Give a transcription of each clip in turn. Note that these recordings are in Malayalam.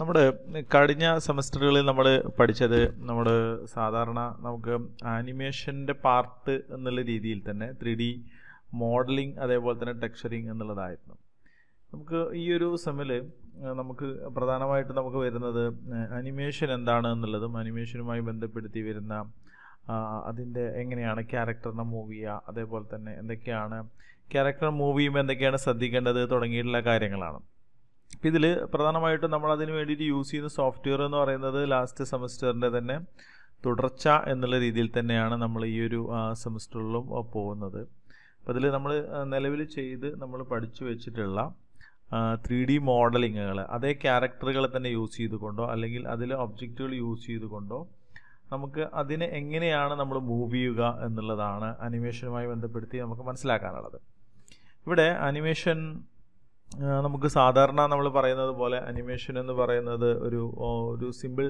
നമ്മുടെ കഴിഞ്ഞ സെമസ്റ്ററുകളിൽ നമ്മൾ പഠിച്ചത് നമ്മൾ സാധാരണ നമുക്ക് ആനിമേഷൻ്റെ പാർട്ട് എന്നുള്ള രീതിയിൽ തന്നെ ത്രീ ഡി മോഡലിംഗ് അതേപോലെ തന്നെ ടെക്സ്ചറിങ് എന്നുള്ളതായിരുന്നു നമുക്ക് ഈ ഒരു സെമിൽ നമുക്ക് പ്രധാനമായിട്ട് നമുക്ക് വരുന്നത് അനിമേഷൻ എന്താണ് എന്നുള്ളതും അനിമേഷനുമായി ബന്ധപ്പെടുത്തി വരുന്ന അതിൻ്റെ എങ്ങനെയാണ് ക്യാരക്ടറിനെ മൂവ് ചെയ്യുക അതേപോലെ തന്നെ എന്തൊക്കെയാണ് ക്യാരക്ടർ മൂവ് ചെയ്യുമ്പോൾ എന്തൊക്കെയാണ് ശ്രദ്ധിക്കേണ്ടത് തുടങ്ങിയിട്ടുള്ള കാര്യങ്ങളാണ് ഇപ്പം ഇതിൽ പ്രധാനമായിട്ടും നമ്മൾ അതിന് വേണ്ടിയിട്ട് യൂസ് ചെയ്യുന്ന സോഫ്റ്റ്വെയർ എന്ന് പറയുന്നത് ലാസ്റ്റ് സെമസ്റ്ററിൻ്റെ തന്നെ തുടർച്ച എന്നുള്ള രീതിയിൽ തന്നെയാണ് നമ്മൾ ഈ ഒരു സെമസ്റ്ററിലും പോകുന്നത് അപ്പോൾ ഇതിൽ നമ്മൾ നിലവിൽ ചെയ്ത് നമ്മൾ പഠിച്ചു വെച്ചിട്ടുള്ള ത്രീ ഡി മോഡലിങ്ങുകൾ അതേ ക്യാരക്ടറുകളെ തന്നെ യൂസ് ചെയ്തുകൊണ്ടോ അല്ലെങ്കിൽ അതിൽ ഒബ്ജക്റ്റുകൾ യൂസ് ചെയ്തുകൊണ്ടോ നമുക്ക് അതിനെ എങ്ങനെയാണ് നമ്മൾ മൂവ് ചെയ്യുക എന്നുള്ളതാണ് അനിമേഷനുമായി ബന്ധപ്പെടുത്തി നമുക്ക് മനസ്സിലാക്കാനുള്ളത് ഇവിടെ അനിമേഷൻ നമുക്ക് സാധാരണ നമ്മൾ പറയുന്നത് പോലെ അനിമേഷൻ എന്ന് പറയുന്നത് ഒരു ഒരു സിമ്പിൾ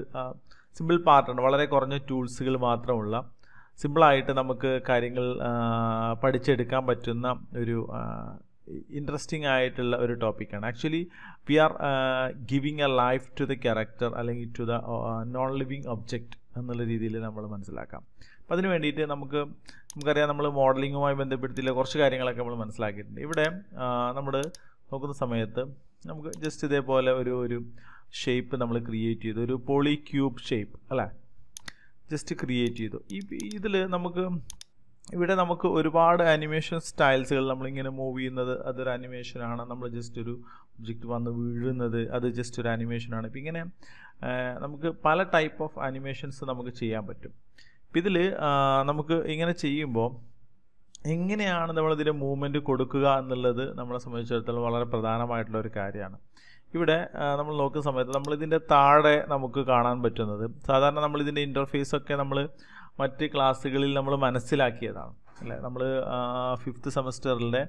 സിമ്പിൾ പാർട്ടാണ് വളരെ കുറഞ്ഞ ടൂൾസുകൾ മാത്രമുള്ള സിമ്പിളായിട്ട് നമുക്ക് കാര്യങ്ങൾ പഠിച്ചെടുക്കാൻ പറ്റുന്ന ഒരു ഇൻട്രസ്റ്റിംഗ് ആയിട്ടുള്ള ഒരു ടോപ്പിക്കാണ് actually we are giving a life to the character അല്ലെങ്കിൽ to the non living object എന്നുള്ള രീതിയിൽ നമ്മൾ മനസ്സിലാക്കാം അപ്പം അതിന് വേണ്ടിയിട്ട് നമുക്ക് നമുക്കറിയാം നമ്മൾ മോഡലിങ്ങുമായി ബന്ധപ്പെടുത്തിയുള്ള കുറച്ച് കാര്യങ്ങളൊക്കെ നമ്മൾ മനസ്സിലാക്കിയിട്ടുണ്ട് ഇവിടെ നമ്മൾ നോക്കുന്ന സമയത്ത് നമുക്ക് ജസ്റ്റ് ഇതേപോലെ ഒരു ഒരു ഷേപ്പ് നമ്മൾ ക്രിയേറ്റ് ചെയ്തു ഒരു പോളി ക്യൂബ് ഷേപ്പ് അല്ലേ ജസ്റ്റ് ക്രിയേറ്റ് ചെയ്തു ഈ ഇതിൽ നമുക്ക് ഇവിടെ നമുക്ക് ഒരുപാട് അനിമേഷൻ സ്റ്റൈൽസുകൾ നമ്മളിങ്ങനെ മൂവ് ചെയ്യുന്നത് അതൊരു അനിമേഷനാണ് നമ്മൾ ജസ്റ്റ് ഒരു ഒബ്ജക്റ്റ് വന്ന് വീഴുന്നത് അത് ജസ്റ്റ് ഒരു അനിമേഷനാണ് ഇപ്പം ഇങ്ങനെ നമുക്ക് പല ടൈപ്പ് ഓഫ് അനിമേഷൻസ് നമുക്ക് ചെയ്യാൻ പറ്റും ഇപ്പം ഇതിൽ നമുക്ക് ഇങ്ങനെ ചെയ്യുമ്പോൾ എങ്ങനെയാണ് നമ്മൾ നമ്മളിതിന് മൂവ്മെൻറ്റ് കൊടുക്കുക എന്നുള്ളത് നമ്മളെ സംബന്ധിച്ചിടത്തോളം വളരെ പ്രധാനമായിട്ടുള്ള ഒരു കാര്യമാണ് ഇവിടെ നമ്മൾ നോക്കുന്ന സമയത്ത് നമ്മളിതിൻ്റെ താഴെ നമുക്ക് കാണാൻ പറ്റുന്നത് സാധാരണ നമ്മളിതിൻ്റെ ഇൻ്റർഫേസൊക്കെ നമ്മൾ മറ്റ് ക്ലാസ്സുകളിൽ നമ്മൾ മനസ്സിലാക്കിയതാണ് അല്ലേ നമ്മൾ ഫിഫ്ത്ത് സെമസ്റ്ററിലെ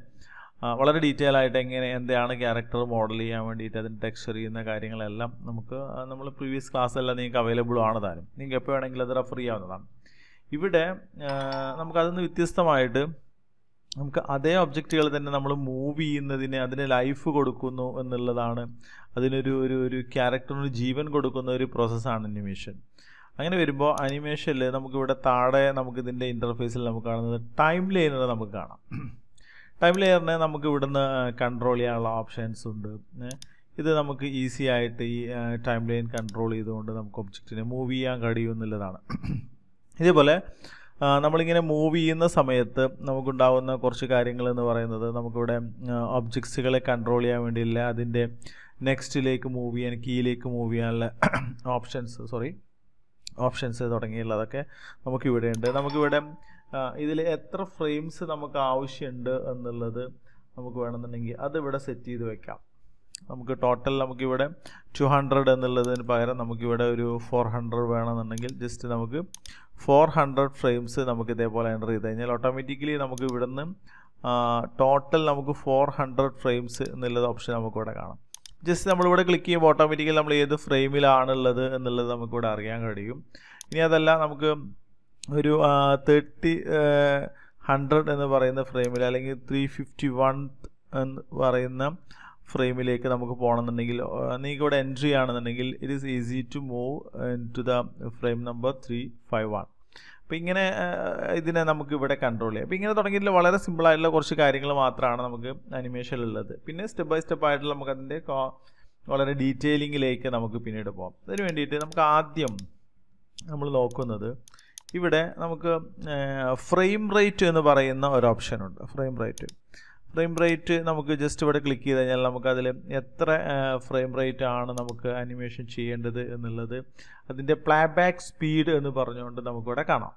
വളരെ ഡീറ്റെയിൽ ആയിട്ട് എങ്ങനെ എന്താണ് ക്യാരക്ടർ മോഡൽ ചെയ്യാൻ വേണ്ടിയിട്ട് അതിൻ്റെ ടെക്സ്ചർ ചെയ്യുന്ന കാര്യങ്ങളെല്ലാം നമുക്ക് നമ്മൾ പ്രീവിയസ് ക്ലാസ്സെല്ലാം നിങ്ങൾക്ക് അവൈലബിൾ ആണ് താനും നിങ്ങൾക്ക് എപ്പോൾ വേണമെങ്കിലും അത് റെഫർ ചെയ്യാവുന്നതാണ് ഇവിടെ നമുക്കതിൽ നിന്ന് വ്യത്യസ്തമായിട്ട് നമുക്ക് അതേ ഒബ്ജക്റ്റുകൾ തന്നെ നമ്മൾ മൂവ് ചെയ്യുന്നതിന് അതിന് ലൈഫ് കൊടുക്കുന്നു എന്നുള്ളതാണ് അതിനൊരു ഒരു ഒരു ക്യാരക്ടറിന് ജീവൻ കൊടുക്കുന്ന ഒരു പ്രോസസ്സാണ് അനിമേഷൻ അങ്ങനെ വരുമ്പോൾ അനിമേഷനിൽ നമുക്കിവിടെ താഴെ നമുക്കിതിൻ്റെ ഇൻ്റർഫേസിൽ നമുക്ക് കാണുന്നത് ടൈം ലൈനർ നമുക്ക് കാണാം ടൈം ലെയറിനെ നമുക്ക് ഇവിടുന്ന് കൺട്രോൾ ചെയ്യാനുള്ള ഓപ്ഷൻസ് ഉണ്ട് ഇത് നമുക്ക് ഈസി ആയിട്ട് ഈ ടൈം ലൈൻ കൺട്രോൾ ചെയ്തുകൊണ്ട് നമുക്ക് ഒബ്ജക്റ്റിനെ മൂവ് ചെയ്യാൻ കഴിയും എന്നുള്ളതാണ് ഇതേപോലെ നമ്മളിങ്ങനെ മൂവ് ചെയ്യുന്ന സമയത്ത് നമുക്കുണ്ടാകുന്ന കുറച്ച് കാര്യങ്ങൾ എന്ന് പറയുന്നത് നമുക്കിവിടെ ഒബ്ജക്ട്സുകളെ കൺട്രോൾ ചെയ്യാൻ വേണ്ടിയില്ല അതിൻ്റെ നെക്സ്റ്റിലേക്ക് മൂവ് ചെയ്യാൻ കീയിലേക്ക് മൂവ് ചെയ്യാനുള്ള ഓപ്ഷൻസ് സോറി ഓപ്ഷൻസ് തുടങ്ങിയുള്ളതൊക്കെ നമുക്കിവിടെ ഉണ്ട് നമുക്കിവിടെ ഇതിൽ എത്ര ഫ്രെയിംസ് നമുക്ക് ആവശ്യമുണ്ട് എന്നുള്ളത് നമുക്ക് വേണമെന്നുണ്ടെങ്കിൽ അതിവിടെ സെറ്റ് ചെയ്ത് വെക്കാം നമുക്ക് ടോട്ടൽ നമുക്കിവിടെ ടു ഹൺഡ്രഡ് എന്നുള്ളതിന് പകരം നമുക്കിവിടെ ഒരു ഫോർ ഹൺഡ്രഡ് വേണമെന്നുണ്ടെങ്കിൽ ജസ്റ്റ് നമുക്ക് ഫോർ ഹൺഡ്രഡ് ഫ്രെയിംസ് നമുക്ക് ഇതേപോലെ എൻ്റർ ചെയ്ത് കഴിഞ്ഞാൽ ഓട്ടോമാറ്റിക്കലി നമുക്ക് ഇവിടുന്ന് ടോട്ടൽ നമുക്ക് ഫോർ ഹൺഡ്രഡ് ഫ്രെയിംസ് എന്നുള്ളത് ഓപ്ഷൻ നമുക്കിവിടെ കാണാം ജസ്റ്റ് നമ്മളിവിടെ ക്ലിക്ക് ചെയ്യുമ്പോൾ ഓട്ടോമാറ്റിക്കലി നമ്മൾ ഏത് ഫ്രെയിമിലാണുള്ളത് എന്നുള്ളത് നമുക്കിവിടെ അറിയാൻ കഴിയും ഇനി അതല്ല നമുക്ക് ഒരു തേർട്ടി ഹൺഡ്രഡ് എന്ന് പറയുന്ന ഫ്രെയിമിൽ അല്ലെങ്കിൽ ത്രീ ഫിഫ്റ്റി വൺ എന്ന് പറയുന്ന ഫ്രെയിമിലേക്ക് നമുക്ക് പോകണമെന്നുണ്ടെങ്കിൽ നിങ്ങൾക്ക് ഇവിടെ എൻട്രി ആണെന്നുണ്ടെങ്കിൽ it is easy to move to the frame number three five one അപ്പോൾ ഇങ്ങനെ ഇതിനെ നമുക്ക് ഇവിടെ കൺട്രോൾ ചെയ്യാം അപ്പോൾ ഇങ്ങനെ തുടങ്ങിയിട്ടുള്ള വളരെ സിമ്പിളായിട്ടുള്ള കുറച്ച് കാര്യങ്ങൾ മാത്രമാണ് നമുക്ക് അനിമേഷനിലുള്ളത് പിന്നെ സ്റ്റെപ്പ് ബൈ സ്റ്റെപ്പ് ആയിട്ടുള്ള അതിൻ്റെ വളരെ ഡീറ്റെയിലിങ്ങിലേക്ക് നമുക്ക് പിന്നീട് പോകാം അതിന് വേണ്ടിയിട്ട് നമുക്ക് ആദ്യം നമ്മൾ നോക്കുന്നത് ഇവിടെ നമുക്ക് ഫ്രെയിം റേറ്റ് എന്ന് പറയുന്ന ഒരു ഓപ്ഷൻ ഉണ്ട് ഫ്രെയിം റേറ്റ് ഫ്രെയിം റേറ്റ് നമുക്ക് ജസ്റ്റ് ഇവിടെ ക്ലിക്ക് ചെയ്ത് കഴിഞ്ഞാൽ നമുക്കതിൽ എത്ര ഫ്രെയിം റേറ്റ് ആണ് നമുക്ക് അനിമേഷൻ ചെയ്യേണ്ടത് എന്നുള്ളത് അതിൻ്റെ പ്ലേ ബാക്ക് സ്പീഡ് എന്ന് പറഞ്ഞുകൊണ്ട് നമുക്കിവിടെ കാണാം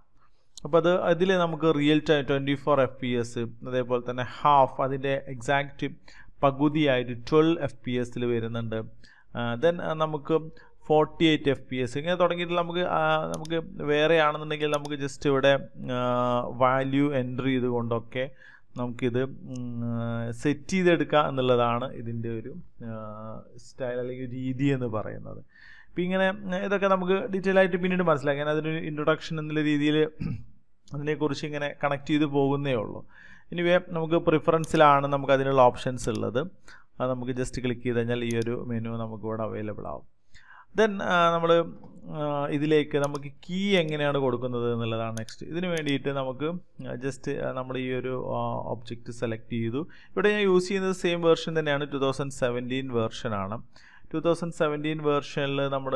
അപ്പോൾ അത് അതിൽ നമുക്ക് real time twenty four F P S അതേപോലെ തന്നെ ഹാഫ് അതിൻ്റെ എക്സാക്റ്റ് പകുതിയായിട്ട് ട്വൽവ് എഫ് പി എസിൽ വരുന്നുണ്ട് ദെൻ നമുക്ക് forty eight F P S ഇങ്ങനെ തുടങ്ങിയിട്ട് നമുക്ക് നമുക്ക് വേറെ ആണെന്നുണ്ടെങ്കിൽ നമുക്ക് ജസ്റ്റ് ഇവിടെ വാല്യൂ എൻട്രി ചെയ്തുകൊണ്ടൊക്കെ നമുക്കിത് സെറ്റ് ചെയ്തെടുക്കുക എന്നുള്ളതാണ് ഇതിൻ്റെ ഒരു സ്റ്റൈൽ അല്ലെങ്കിൽ രീതി എന്ന് പറയുന്നത് ഇപ്പം ഇങ്ങനെ ഇതൊക്കെ നമുക്ക് ഡീറ്റെയിൽ ആയിട്ട് പിന്നീട് മനസ്സിലാക്കാൻ അതിനൊരു ഇൻട്രൊഡക്ഷൻ എന്നുള്ള രീതിയിൽ അതിനെക്കുറിച്ച് ഇങ്ങനെ കണക്ട് ചെയ്ത് പോകുന്നേ ഉള്ളൂ ഇനിവേ നമുക്ക് പ്രിഫറൻസിലാണ് നമുക്ക് അതിനുള്ള ഓപ്ഷൻസ് ഉള്ളത് അത് നമുക്ക് ജസ്റ്റ് ക്ലിക്ക് ചെയ്ത് കഴിഞ്ഞാൽ ഈ ഒരു മെനു നമുക്ക് അവൈലബിൾ ആവും ദെൻ നമ്മൾ ഇതിലേക്ക് നമുക്ക് കീ എങ്ങനെയാണ് കൊടുക്കുന്നത് എന്നുള്ളതാണ് നെക്സ്റ്റ് ഇതിന് വേണ്ടിയിട്ട് നമുക്ക് ജസ്റ്റ് നമ്മൾ ഈ ഒരു ഒബ്ജക്റ്റ് സെലക്ട് ചെയ്തു ഇവിടെ ഞാൻ യൂസ് ചെയ്യുന്നത് സെയിം വേർഷൻ തന്നെയാണ് ടു തൗസൻഡ് സെവൻറ്റീൻ വേർഷനാണ് ടു തൗസൻഡ് സെവൻറ്റീൻ വേർഷനിൽ നമ്മൾ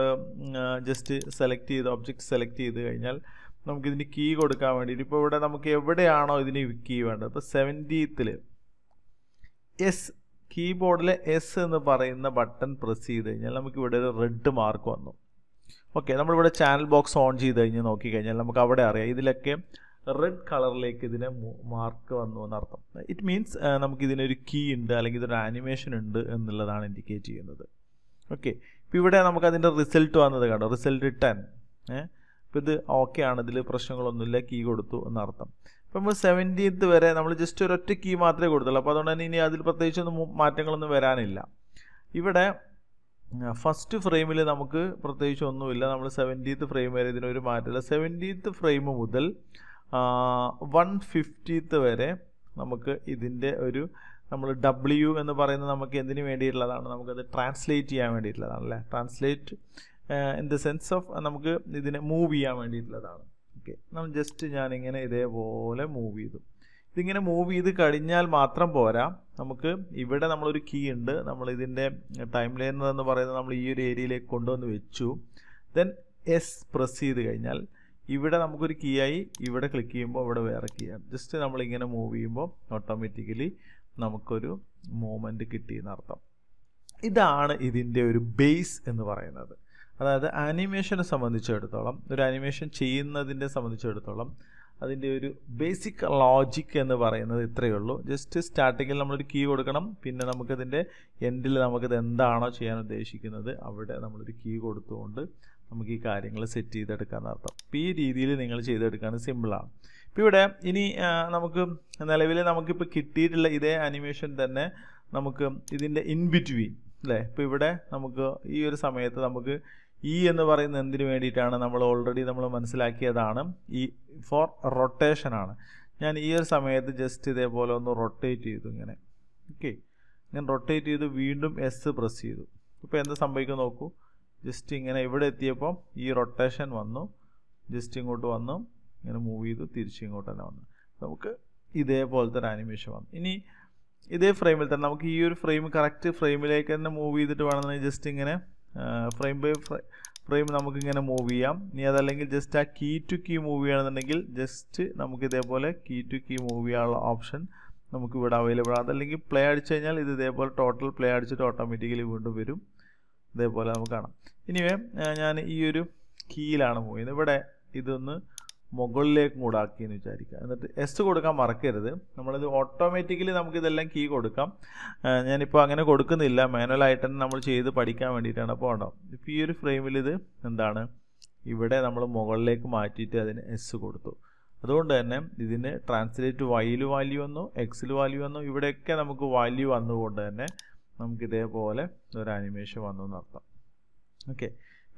ജസ്റ്റ് സെലക്ട് ചെയ്ത് ഒബ്ജക്റ്റ് സെലക്ട് ചെയ്ത് കഴിഞ്ഞാൽ നമുക്കിതിന് കീ കൊടുക്കാൻ വേണ്ടിയിട്ട് ഇപ്പോൾ ഇവിടെ നമുക്ക് എവിടെയാണോ ഇതിന് കീ വേണ്ടത് ഇപ്പോൾ സെവൻറ്റീത്തിൽ എസ് കീബോർഡിലെ എസ് എന്ന് പറയുന്ന ബട്ടൺ പ്രസ് ചെയ്ത് കഴിഞ്ഞാൽ നമുക്കിവിടെ ഒരു റെഡ് മാർക്ക് വന്നു ഓക്കെ നമ്മളിവിടെ ചാനൽ ബോക്സ് ഓൺ ചെയ്ത് കഴിഞ്ഞ് നോക്കിക്കഴിഞ്ഞാൽ നമുക്ക് അവിടെ അറിയാം ഇതിലൊക്കെ റെഡ് കളറിലേക്ക് ഇതിനെ മാർക്ക് വന്നു എന്നർത്ഥം ഇറ്റ് മീൻസ് നമുക്കിതിനൊരു കീ ഉണ്ട് അല്ലെങ്കിൽ ഇതൊരു ആനിമേഷൻ ഉണ്ട് എന്നുള്ളതാണ് ഇൻഡിക്കേറ്റ് ചെയ്യുന്നത് ഓക്കെ ഇപ്പോൾ ഇവിടെ നമുക്ക് അതിൻ്റെ റിസൾട്ട് വന്നത് കണ്ടോ റിസൾട്ട് ടെൻ ഏഹ് അപ്പോൾ ഇത് ഓക്കെ ആണ് ഇതിൽ പ്രശ്നങ്ങളൊന്നുമില്ല കീ കൊടുത്തു എന്നർത്ഥം അപ്പോൾ നമ്മൾ സെവൻറ്റീൻത്ത് വരെ നമ്മൾ ജസ്റ്റ് ഒരൊറ്റ കീ മാത്രമേ കൊടുത്തുള്ളൂ അപ്പോൾ അതുകൊണ്ട് തന്നെ ഇനി അതിൽ പ്രത്യേകിച്ചൊന്നും മാറ്റങ്ങളൊന്നും വരാനില്ല ഇവിടെ ഫസ്റ്റ് ഫ്രെയിമിൽ നമുക്ക് പ്രത്യേകിച്ച് ഒന്നുമില്ല നമ്മൾ സെവൻറ്റീത്ത് ഫ്രെയിം വരെ ഇതിനൊരു മാറ്റമില്ല സെവൻറ്റീത്ത് ഫ്രെയിം മുതൽ വൺ ഫിഫ്റ്റീത്ത് വരെ നമുക്ക് ഇതിൻ്റെ ഒരു നമ്മൾ ഡബ്ല്യു എന്ന് പറയുന്നത് നമുക്ക് എന്തിനു വേണ്ടിയിട്ടുള്ളതാണ് നമുക്കത് ട്രാൻസ്ലേറ്റ് ചെയ്യാൻ വേണ്ടിയിട്ടുള്ളതാണ് അല്ലേ translate in the sense of നമുക്ക് ഇതിനെ മൂവ് ചെയ്യാൻ വേണ്ടിയിട്ടുള്ളതാണ് ഓക്കെ നമ്മൾ ജസ്റ്റ് ഞാനിങ്ങനെ ഇതേപോലെ മൂവ് ചെയ്തു ഇതിങ്ങനെ മൂവ് ചെയ്ത് കഴിഞ്ഞാൽ മാത്രം പോരാ നമുക്ക് ഇവിടെ നമ്മളൊരു കീ ഉണ്ട് നമ്മൾ ഇതിൻ്റെ ടൈം ലൈൻ എന്ന് പറയുന്നത് നമ്മൾ ഈ ഒരു ഏരിയയിലേക്ക് കൊണ്ടുവന്ന് വെച്ചു ദെൻ എസ് പ്രസ് ചെയ്ത് കഴിഞ്ഞാൽ ഇവിടെ നമുക്കൊരു കീ ആയി ഇവിടെ ക്ലിക്ക് ചെയ്യുമ്പോൾ ഇവിടെ വേറെ കീ ആണ് ജസ്റ്റ് നമ്മളിങ്ങനെ മൂവ് ചെയ്യുമ്പോൾ ഓട്ടോമാറ്റിക്കലി നമുക്കൊരു കിട്ടി എന്നർത്ഥം ഇതാണ് ഇതിൻ്റെ ഒരു ബേസ് എന്ന് പറയുന്നത് അതായത് ആനിമേഷനെ സംബന്ധിച്ചിടത്തോളം ഒരു ആനിമേഷൻ ചെയ്യുന്നതിനെ സംബന്ധിച്ചിടത്തോളം അതിൻ്റെ ഒരു ബേസിക് ലോജിക് എന്ന് പറയുന്നത് ഇത്രയേ ഉള്ളൂ ജസ്റ്റ് സ്റ്റാർട്ടിങ്ങിൽ നമ്മളൊരു കീ കൊടുക്കണം പിന്നെ നമുക്കതിൻ്റെ എൻഡിൽ നമുക്കിത് എന്താണോ ചെയ്യാൻ ഉദ്ദേശിക്കുന്നത് അവിടെ നമ്മളൊരു കീ കൊടുത്തുകൊണ്ട് നമുക്ക് ഈ കാര്യങ്ങൾ സെറ്റ് ചെയ്തെടുക്കാൻ അർത്ഥം അപ്പോൾ ഈ രീതിയിൽ നിങ്ങൾ ചെയ്തെടുക്കാൻ സിമ്പിളാണ് ഇപ്പോൾ ഇവിടെ ഇനി നമുക്ക് നിലവിൽ നമുക്കിപ്പോൾ കിട്ടിയിട്ടുള്ള ഇതേ അനിമേഷൻ തന്നെ നമുക്ക് ഇതിൻ്റെ ഇൻ ബിറ്റ്വീൻ അല്ലേ ഇപ്പോൾ ഇവിടെ നമുക്ക് ഈ ഒരു സമയത്ത് നമുക്ക് ഇ എന്ന് പറയുന്നത് എന്തിനു വേണ്ടിയിട്ടാണ് നമ്മൾ ഓൾറെഡി നമ്മൾ മനസ്സിലാക്കിയതാണ് ഈ ഫോർ റൊട്ടേഷനാണ് ഞാൻ ഈ ഒരു സമയത്ത് ജസ്റ്റ് ഇതേപോലെ ഒന്ന് റൊട്ടേറ്റ് ചെയ്തു ഇങ്ങനെ ഓക്കെ ഞാൻ റൊട്ടേറ്റ് ചെയ്തു വീണ്ടും എസ് പ്രസ് ചെയ്തു ഇപ്പോൾ എന്താ സംഭവിക്കും നോക്കൂ ജസ്റ്റ് ഇങ്ങനെ ഇവിടെ എത്തിയപ്പോൾ ഈ റൊട്ടേഷൻ വന്നു ജസ്റ്റ് ഇങ്ങോട്ട് വന്നു ഇങ്ങനെ മൂവ് ചെയ്തു ഇങ്ങോട്ട് തന്നെ വന്നു നമുക്ക് ഇതേപോലത്തെ ഒരു ആനിമേഷൻ വന്നു ഇനി ഇതേ ഫ്രെയിമിൽ തന്നെ നമുക്ക് ഈ ഒരു ഫ്രെയിം കറക്റ്റ് ഫ്രെയിമിലേക്ക് തന്നെ മൂവ് ചെയ്തിട്ട് വേണമെന്നുണ്ടെങ്കിൽ ജസ്റ്റ് ഇങ്ങനെ ഫ്രെയിം ബൈ ഫ്രെയിം നമുക്കിങ്ങനെ മൂവ് ചെയ്യാം ഇനി അതല്ലെങ്കിൽ ജസ്റ്റ് ആ കീ ടു കീ മൂവ് ചെയ്യണമെന്നുണ്ടെങ്കിൽ ജസ്റ്റ് നമുക്ക് ഇതേപോലെ കീ ടു കീ മൂവ് ചെയ്യാനുള്ള ഓപ്ഷൻ നമുക്ക് ഇവിടെ അവൈലബിൾ ആണ് അതല്ലെങ്കിൽ പ്ലേ അടിച്ചു കഴിഞ്ഞാൽ ഇത് ഇതേപോലെ ടോട്ടൽ പ്ലേ അടിച്ചിട്ട് ഓട്ടോമാറ്റിക്കലി വീണ്ടും വരും ഇതേപോലെ നമുക്ക് കാണാം ഇനിവേ ഞാൻ ഈ ഒരു കീയിലാണ് മൂവ് ചെയ്യുന്നത് ഇവിടെ ഇതൊന്ന് മുകളിലേക്ക് മൂടാക്കി എന്ന് വിചാരിക്കുക എന്നിട്ട് എസ് കൊടുക്കാൻ മറക്കരുത് നമ്മളിത് ഓട്ടോമാറ്റിക്കലി നമുക്കിതെല്ലാം കീ കൊടുക്കാം ഞാനിപ്പോൾ അങ്ങനെ കൊടുക്കുന്നില്ല മാനുവലായിട്ട് തന്നെ നമ്മൾ ചെയ്ത് പഠിക്കാൻ വേണ്ടിയിട്ടാണ് അപ്പോൾ ഉണ്ടാവും ഇപ്പം ഈ ഒരു ഫ്രെയിമിൽ ഇത് എന്താണ് ഇവിടെ നമ്മൾ മുകളിലേക്ക് മാറ്റിയിട്ട് അതിന് എസ് കൊടുത്തു അതുകൊണ്ട് തന്നെ ഇതിന് ട്രാൻസ്ലേറ്റ് വൈയിൽ വാല്യൂ വന്നോ എക്സിൽ വാല്യൂ വന്നോ ഇവിടെയൊക്കെ നമുക്ക് വാല്യൂ വന്നുകൊണ്ട് തന്നെ നമുക്ക് ഇതേപോലെ ഒരു അനിമേഷൻ വന്നു എന്നർത്ഥം ഓക്കെ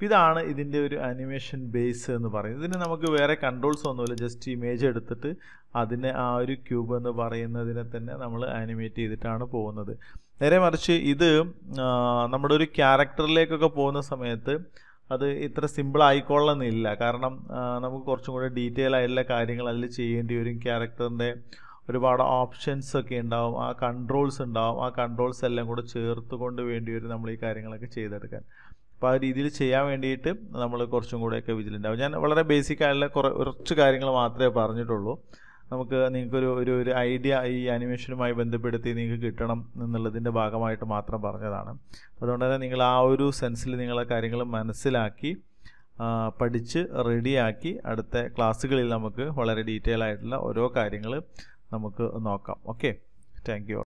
ഇതാണ് ഇതിൻ്റെ ഒരു അനിമേഷൻ ബേസ് എന്ന് പറയുന്നത് ഇതിന് നമുക്ക് വേറെ കൺട്രോൾസ് ഒന്നുമില്ല ജസ്റ്റ് ഇമേജ് എടുത്തിട്ട് അതിനെ ആ ഒരു ക്യൂബ് എന്ന് പറയുന്നതിനെ തന്നെ നമ്മൾ ആനിമേറ്റ് ചെയ്തിട്ടാണ് പോകുന്നത് നേരെ മറിച്ച് ഇത് നമ്മുടെ ഒരു ക്യാരക്ടറിലേക്കൊക്കെ പോകുന്ന സമയത്ത് അത് ഇത്ര സിമ്പിൾ ആയിക്കൊള്ളണമെന്നില്ല കാരണം നമുക്ക് കുറച്ചും കൂടെ ഡീറ്റെയിൽ ആയിട്ടുള്ള കാര്യങ്ങൾ അതിൽ ചെയ്യേണ്ടി വരും ക്യാരക്ടറിൻ്റെ ഒരുപാട് ഓപ്ഷൻസ് ഒക്കെ ഉണ്ടാവും ആ കൺട്രോൾസ് ഉണ്ടാവും ആ കൺട്രോൾസ് എല്ലാം കൂടെ കൊണ്ട് വേണ്ടി വരും നമ്മൾ ഈ കാര്യങ്ങളൊക്കെ ചെയ്തെടുക്കാൻ അപ്പോൾ ആ രീതിയിൽ ചെയ്യാൻ വേണ്ടിയിട്ട് നമ്മൾ കുറച്ചും ഒക്കെ വിജിലൻ്റ് ആവും ഞാൻ വളരെ ബേസിക് ആയിട്ടുള്ള കുറച്ച് കാര്യങ്ങൾ മാത്രമേ പറഞ്ഞിട്ടുള്ളൂ നമുക്ക് നിങ്ങൾക്കൊരു ഒരു ഒരു ഐഡിയ ഈ ആനിമേഷനുമായി ബന്ധപ്പെടുത്തി നിങ്ങൾക്ക് കിട്ടണം എന്നുള്ളതിൻ്റെ ഭാഗമായിട്ട് മാത്രം പറഞ്ഞതാണ് അതുകൊണ്ട് തന്നെ നിങ്ങൾ ആ ഒരു സെൻസിൽ നിങ്ങളെ കാര്യങ്ങൾ മനസ്സിലാക്കി പഠിച്ച് റെഡിയാക്കി അടുത്ത ക്ലാസ്സുകളിൽ നമുക്ക് വളരെ ഡീറ്റെയിൽ ആയിട്ടുള്ള ഓരോ കാര്യങ്ങൾ നമുക്ക് നോക്കാം ഓക്കെ താങ്ക് യു